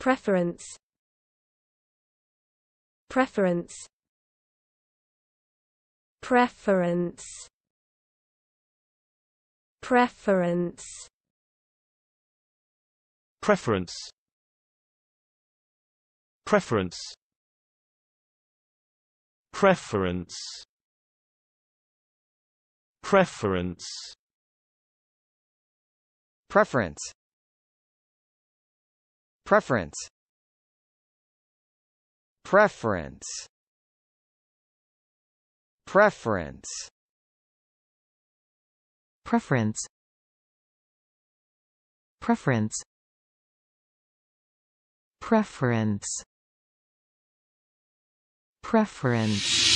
Preference Preference Preference Preference Preference Preference Preference Preference Preference Preference Preference Preference Preference Preference Preference Preference